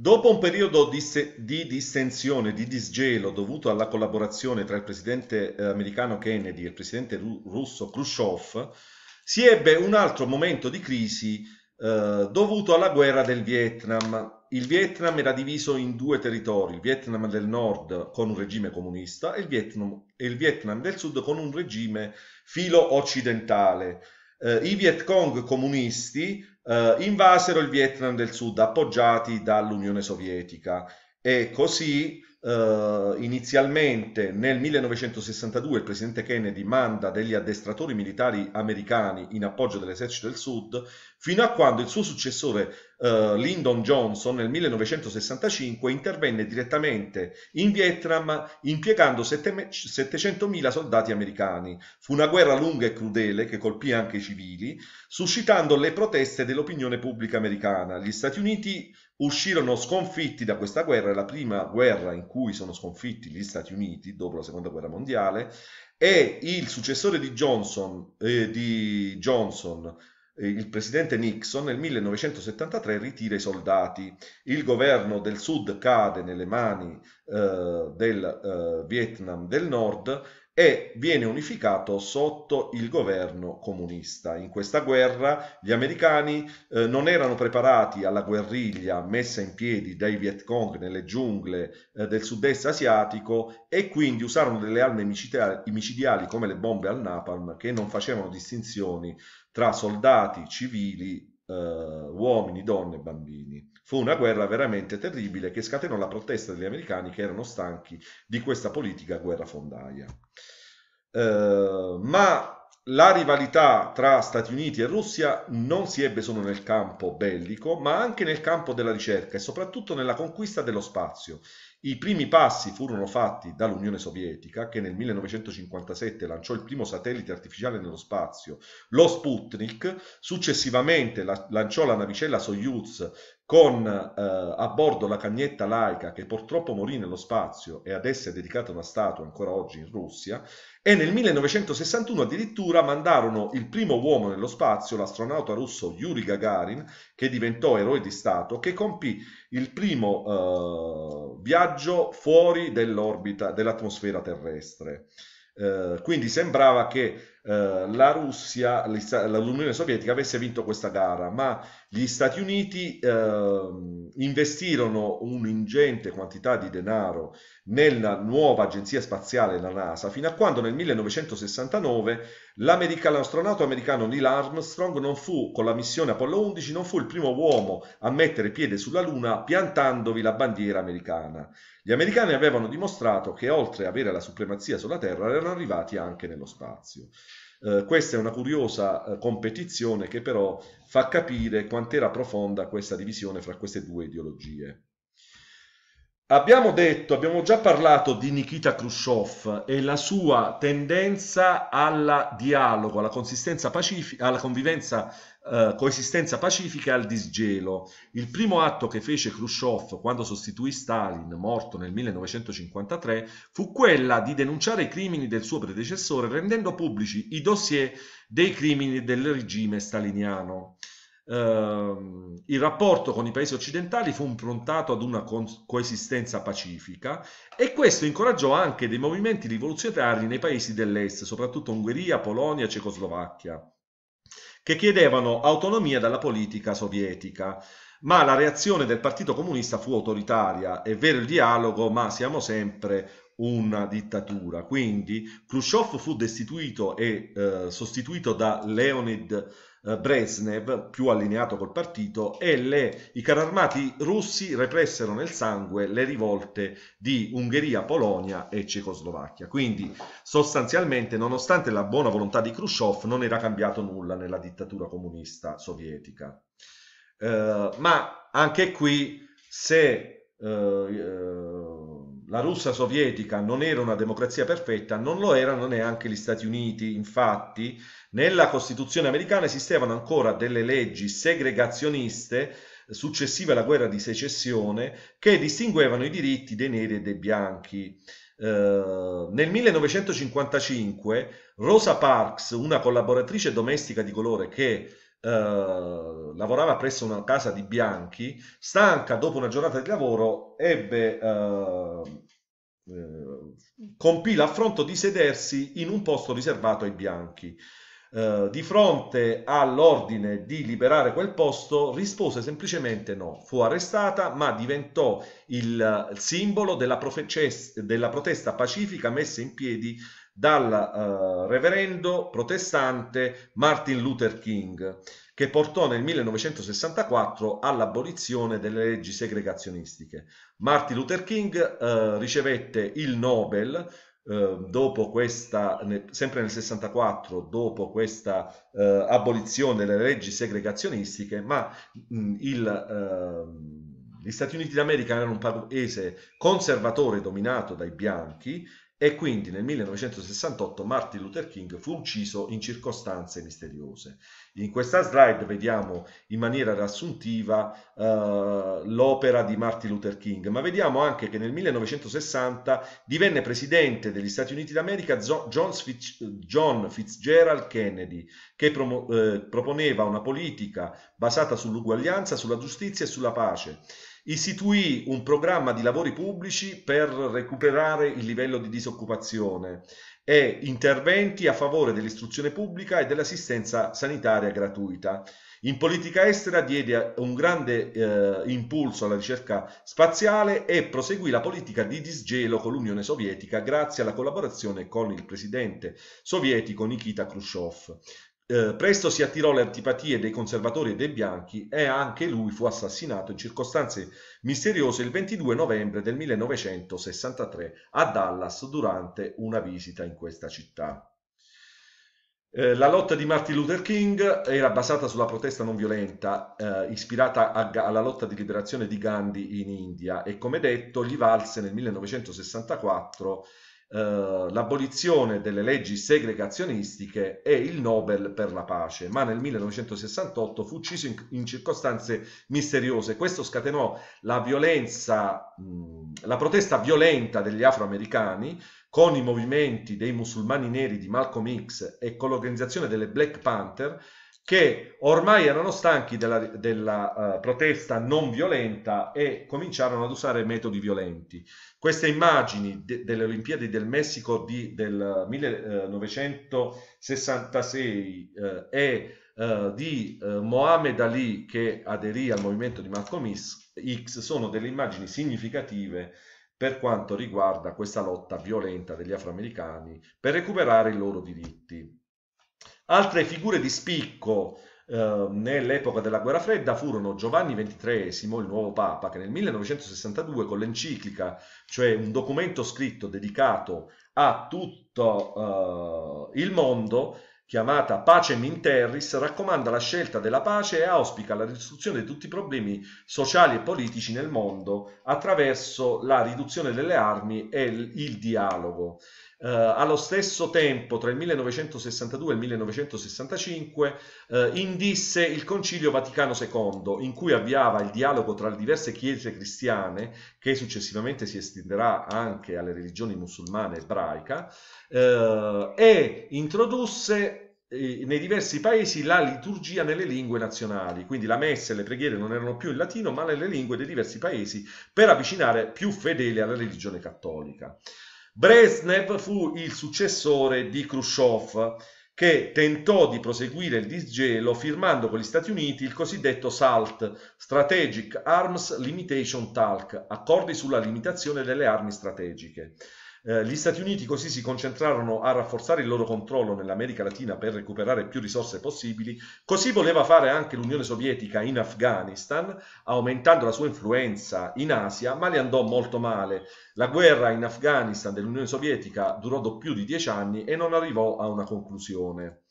Dopo un periodo di, di distensione, di disgelo dovuto alla collaborazione tra il presidente eh, americano Kennedy e il presidente ru russo Khrushchev, si ebbe un altro momento di crisi eh, dovuto alla guerra del Vietnam. Il Vietnam era diviso in due territori, il Vietnam del nord con un regime comunista e il Vietnam, e il Vietnam del sud con un regime filo-occidentale eh, i Viet Cong comunisti eh, invasero il Vietnam del Sud appoggiati dall'Unione Sovietica e così eh, inizialmente nel 1962 il presidente Kennedy manda degli addestratori militari americani in appoggio dell'esercito del Sud fino a quando il suo successore eh, Lyndon Johnson nel 1965 intervenne direttamente in Vietnam impiegando 700.000 soldati americani. Fu una guerra lunga e crudele che colpì anche i civili, suscitando le proteste dell'opinione pubblica americana. Gli Stati Uniti uscirono sconfitti da questa guerra, la prima guerra in cui sono sconfitti gli Stati Uniti dopo la seconda guerra mondiale, e il successore di Johnson, eh, di Johnson eh, il presidente Nixon nel 1973 ritira i soldati, il governo del sud cade nelle mani eh, del eh, Vietnam del nord e viene unificato sotto il governo comunista. In questa guerra gli americani eh, non erano preparati alla guerriglia messa in piedi dai Viet Cong nelle giungle eh, del sud-est asiatico e quindi usarono delle armi micidiali, micidiali come le bombe al napalm che non facevano distinzioni tra soldati, civili, eh, uomini, donne e bambini. Fu una guerra veramente terribile che scatenò la protesta degli americani che erano stanchi di questa politica guerra fondaia. Eh, ma la rivalità tra Stati Uniti e Russia non si ebbe solo nel campo bellico, ma anche nel campo della ricerca e soprattutto nella conquista dello spazio. I primi passi furono fatti dall'Unione Sovietica, che nel 1957 lanciò il primo satellite artificiale nello spazio, lo Sputnik, successivamente la lanciò la navicella Soyuz con eh, a bordo la cagnetta laica che purtroppo morì nello spazio e ad essa è dedicata una statua ancora oggi in Russia, e nel 1961 addirittura mandarono il primo uomo nello spazio, l'astronauta russo Yuri Gagarin, che diventò eroe di Stato, che compì il primo eh, viaggio fuori dell'orbita, dell'atmosfera terrestre. Eh, quindi sembrava che eh, la Russia, l'Unione Sovietica avesse vinto questa gara, ma gli Stati Uniti eh, investirono un'ingente quantità di denaro nella nuova agenzia spaziale, la NASA, fino a quando nel 1969 l'astronauta americano Neil Armstrong non fu, con la missione Apollo 11, non fu il primo uomo a mettere piede sulla Luna piantandovi la bandiera americana. Gli americani avevano dimostrato che oltre ad avere la supremazia sulla Terra erano arrivati anche nello spazio. Eh, questa è una curiosa eh, competizione che però fa capire quant'era profonda questa divisione fra queste due ideologie. Abbiamo detto, abbiamo già parlato di Nikita Khrushchev e la sua tendenza al dialogo, alla, pacifica, alla convivenza, eh, coesistenza pacifica e al disgelo. Il primo atto che fece Khrushchev quando sostituì Stalin, morto nel 1953, fu quella di denunciare i crimini del suo predecessore rendendo pubblici i dossier dei crimini del regime staliniano. Uh, il rapporto con i paesi occidentali fu improntato ad una coesistenza pacifica e questo incoraggiò anche dei movimenti rivoluzionari nei paesi dell'est, soprattutto Ungheria, Polonia e Cecoslovacchia, che chiedevano autonomia dalla politica sovietica. Ma la reazione del Partito Comunista fu autoritaria, è vero il dialogo, ma siamo sempre una dittatura. Quindi Khrushchev fu destituito e eh, sostituito da Leonid eh, Brezhnev, più allineato col partito, e le, i carri armati russi repressero nel sangue le rivolte di Ungheria, Polonia e Cecoslovacchia. Quindi sostanzialmente, nonostante la buona volontà di Khrushchev, non era cambiato nulla nella dittatura comunista sovietica. Eh, ma anche qui, se eh, eh, la Russia sovietica non era una democrazia perfetta, non lo erano neanche gli Stati Uniti. Infatti, nella Costituzione americana esistevano ancora delle leggi segregazioniste successive alla guerra di secessione che distinguevano i diritti dei neri e dei bianchi. Uh, nel 1955 Rosa Parks, una collaboratrice domestica di colore che eh, lavorava presso una casa di bianchi, stanca dopo una giornata di lavoro, ebbe, eh, eh, compì l'affronto di sedersi in un posto riservato ai bianchi. Eh, di fronte all'ordine di liberare quel posto rispose semplicemente no. Fu arrestata ma diventò il, simbolo della, della, protesta pacifica messa in piedi dal eh, reverendo protestante Martin Luther King che portò nel 1964 all'abolizione delle leggi segregazionistiche. Martin Luther King eh, ricevette il Nobel Ehm, dopo questa, sempre nel 64, dopo questa eh, abolizione delle leggi segregazionistiche, ma mh, il, ehm, gli Stati Uniti d'America erano un paese conservatore dominato dai bianchi e quindi nel 1968 Martin Luther King fu ucciso in circostanze misteriose. In questa slide vediamo in maniera riassuntiva eh, l'opera di Martin Luther King, ma vediamo anche che nel 1960 divenne presidente degli Stati Uniti d'America John Fitzgerald Kennedy, che promo, eh, proponeva una politica basata sull'uguaglianza, sulla giustizia e sulla pace istituì un programma di lavori pubblici per recuperare il livello di disoccupazione e interventi a favore dell'istruzione pubblica e dell'assistenza sanitaria gratuita. In politica estera diede un grande eh, impulso alla ricerca spaziale e proseguì la politica di disgelo con l'Unione Sovietica grazie alla collaborazione con il presidente sovietico Nikita Khrushchev. Eh, presto si attirò le antipatie dei conservatori e dei bianchi e anche lui fu assassinato in circostanze misteriose il 22 novembre del 1963 a Dallas durante una visita in questa città. Eh, la lotta di Martin Luther King era basata sulla protesta non violenta, eh, ispirata a, alla lotta di liberazione di Gandhi in India e come detto gli valse nel 1964 eh, l'abolizione delle leggi segregazionistiche e il Nobel per la pace, ma nel 1968 fu ucciso in, in circostanze misteriose. Questo scatenò la violenza, mh, la protesta violenta degli afroamericani con i movimenti dei musulmani neri di Malcolm X e con l'organizzazione delle Black Panther che ormai erano stanchi della, della uh, protesta non violenta e cominciarono ad usare metodi violenti. Queste immagini de delle Olimpiadi del Messico di, del 1966 uh, eh, eh, e uh, di Mohamed Ali che aderì al movimento di Malcolm X sono delle immagini significative per quanto riguarda questa lotta violenta degli afroamericani per recuperare i loro diritti. Altre figure di spicco eh, nell'epoca della guerra fredda furono Giovanni XXIII, il nuovo papa, che nel 1962 con l'enciclica, cioè un documento scritto dedicato a tutto eh, il mondo, chiamata Pace in Terris, raccomanda la scelta della pace e auspica la risoluzione di tutti i problemi sociali e politici nel mondo attraverso la riduzione delle armi e il dialogo. Eh, allo stesso tempo, tra il 1962 e il 1965, eh, indisse il Concilio Vaticano II, in cui avviava il dialogo tra le diverse chiese cristiane, che successivamente si estenderà anche alle religioni musulmane e ebraica, eh, e introdusse eh, nei diversi paesi la liturgia nelle lingue nazionali, quindi la messa e le preghiere non erano più in latino ma nelle lingue dei diversi paesi per avvicinare più fedeli alla religione cattolica. Brezhnev fu il successore di Khrushchev, che tentò di proseguire il disgelo firmando con gli Stati Uniti il cosiddetto SALT, Strategic Arms Limitation Talk, accordi sulla limitazione delle armi strategiche. Eh, gli Stati Uniti così si concentrarono a rafforzare il loro controllo nell'America Latina per recuperare più risorse possibili, così voleva fare anche l'Unione Sovietica in Afghanistan, aumentando la sua influenza in Asia, ma le andò molto male. La guerra in Afghanistan dell'Unione Sovietica durò più di dieci anni e non arrivò a una conclusione.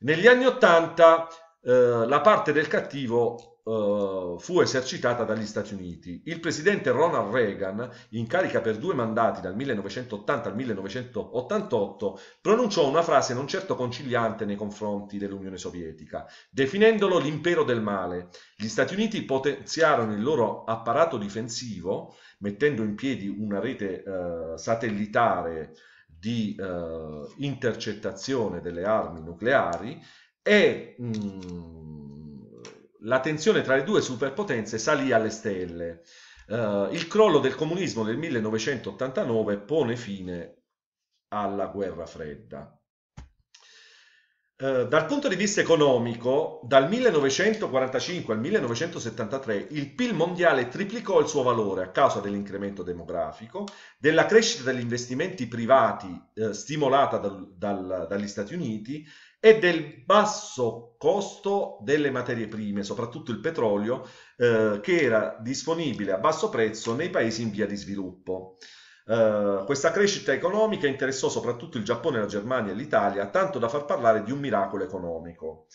Negli anni Ottanta eh, la parte del cattivo eh, fu esercitata dagli Stati Uniti. Il presidente Ronald Reagan, in carica per due mandati dal 1980 al 1988, pronunciò una frase non certo conciliante nei confronti dell'Unione Sovietica, definendolo l'impero del male. Gli Stati Uniti potenziarono il loro apparato difensivo mettendo in piedi una rete eh, satellitare di eh, intercettazione delle armi nucleari e mh, mm, la tensione tra le due superpotenze salì alle stelle. Uh, il crollo del comunismo nel 1989 pone fine alla guerra fredda. Eh, dal punto di vista economico, dal 1945 al 1973 il PIL mondiale triplicò il suo valore a causa dell'incremento demografico, della crescita degli investimenti privati eh, stimolata dal, dal, dagli Stati Uniti e del basso costo delle materie prime, soprattutto il petrolio, eh, che era disponibile a basso prezzo nei paesi in via di sviluppo. Eh, questa crescita economica interessò soprattutto il Giappone, la Germania e l'Italia, tanto da far parlare di un miracolo economico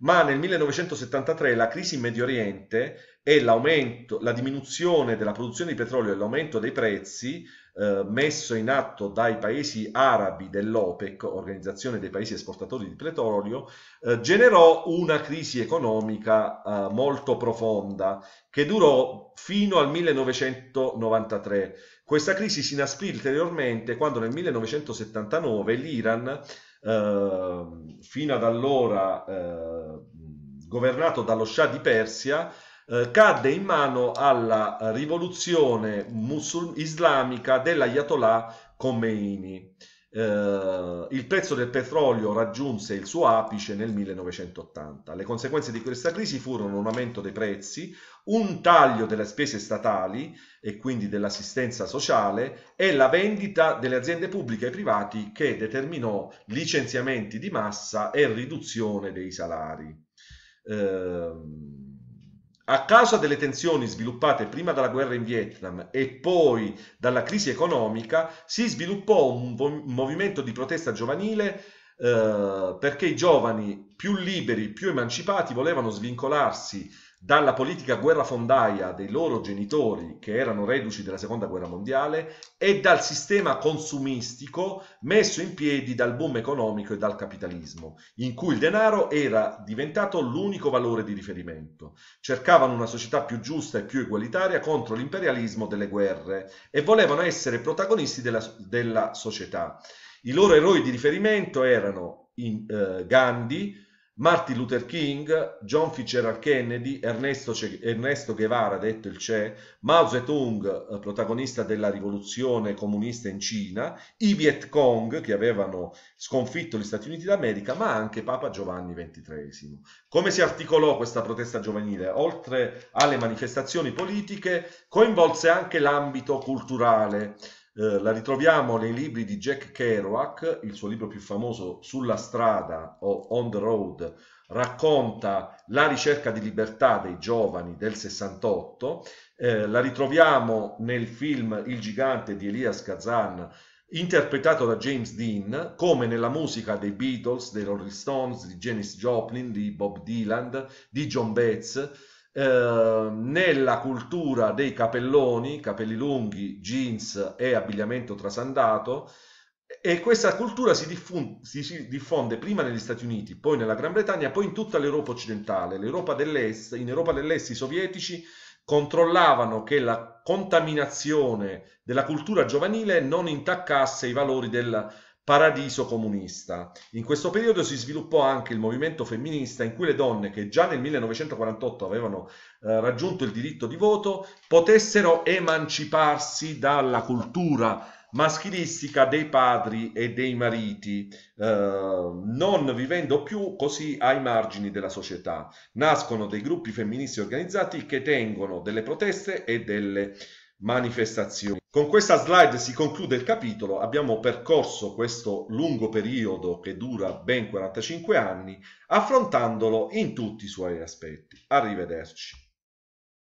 ma nel 1973 la crisi in Medio Oriente e la diminuzione della produzione di petrolio e l'aumento dei prezzi eh, messo in atto dai paesi arabi dell'OPEC, Organizzazione dei Paesi Esportatori di Petrolio, eh, generò una crisi economica eh, molto profonda che durò fino al 1993. Questa crisi si inasprì ulteriormente quando nel 1979 l'Iran eh, fino ad allora eh, governato dallo Shah di Persia, eh, cadde in mano alla rivoluzione islamica dell'Ayatollah Khomeini eh, il prezzo del petrolio raggiunse il suo apice nel 1980. Le conseguenze di questa crisi furono un aumento dei prezzi, un taglio delle spese statali e quindi dell'assistenza sociale e la vendita delle aziende pubbliche ai privati che determinò licenziamenti di massa e riduzione dei salari. Eh, a causa delle tensioni sviluppate prima dalla guerra in Vietnam e poi dalla crisi economica, si sviluppò un movimento di protesta giovanile eh, perché i giovani più liberi, più emancipati volevano svincolarsi dalla politica guerrafondaia dei loro genitori che erano reduci della seconda guerra mondiale e dal sistema consumistico messo in piedi dal boom economico e dal capitalismo, in cui il denaro era diventato l'unico valore di riferimento. Cercavano una società più giusta e più egualitaria contro l'imperialismo delle guerre e volevano essere protagonisti della, della società. I loro eroi di riferimento erano in, eh, Gandhi, Martin Luther King, John Fitzgerald Kennedy, Ernesto, Ce Ernesto Guevara, detto il CE, Mao Zedong, eh, protagonista della rivoluzione comunista in Cina, i Viet Cong, che avevano sconfitto gli Stati Uniti d'America, ma anche Papa Giovanni XXIII. Come si articolò questa protesta giovanile? Oltre alle manifestazioni politiche, coinvolse anche l'ambito culturale. Eh, la ritroviamo nei libri di Jack Kerouac, il suo libro più famoso Sulla strada o On the Road, racconta la ricerca di libertà dei giovani del 68, eh, la ritroviamo nel film Il gigante di Elias Kazan, interpretato da James Dean, come nella musica dei Beatles, dei Rolling Stones, di Janis Joplin, di Bob Dylan, di John Betts, Ehm, nella cultura dei capelloni, capelli lunghi, jeans e abbigliamento trasandato, e questa cultura si, diffonde, si diffonde prima negli Stati Uniti, poi nella Gran Bretagna, poi in tutta l'Europa occidentale. L'Europa dell'Est, in Europa dell'Est i sovietici controllavano che la contaminazione della cultura giovanile non intaccasse i valori del, paradiso comunista. In questo periodo si sviluppò anche il movimento femminista in cui le donne che già nel 1948 avevano eh, raggiunto il diritto di voto potessero emanciparsi dalla cultura maschilistica dei padri e dei mariti, eh, non vivendo più così ai margini della società. Nascono dei gruppi femministi organizzati che tengono delle proteste e delle manifestazioni. Con questa slide si conclude il capitolo, abbiamo percorso questo lungo periodo che dura ben 45 anni, affrontandolo in tutti i suoi aspetti. Arrivederci.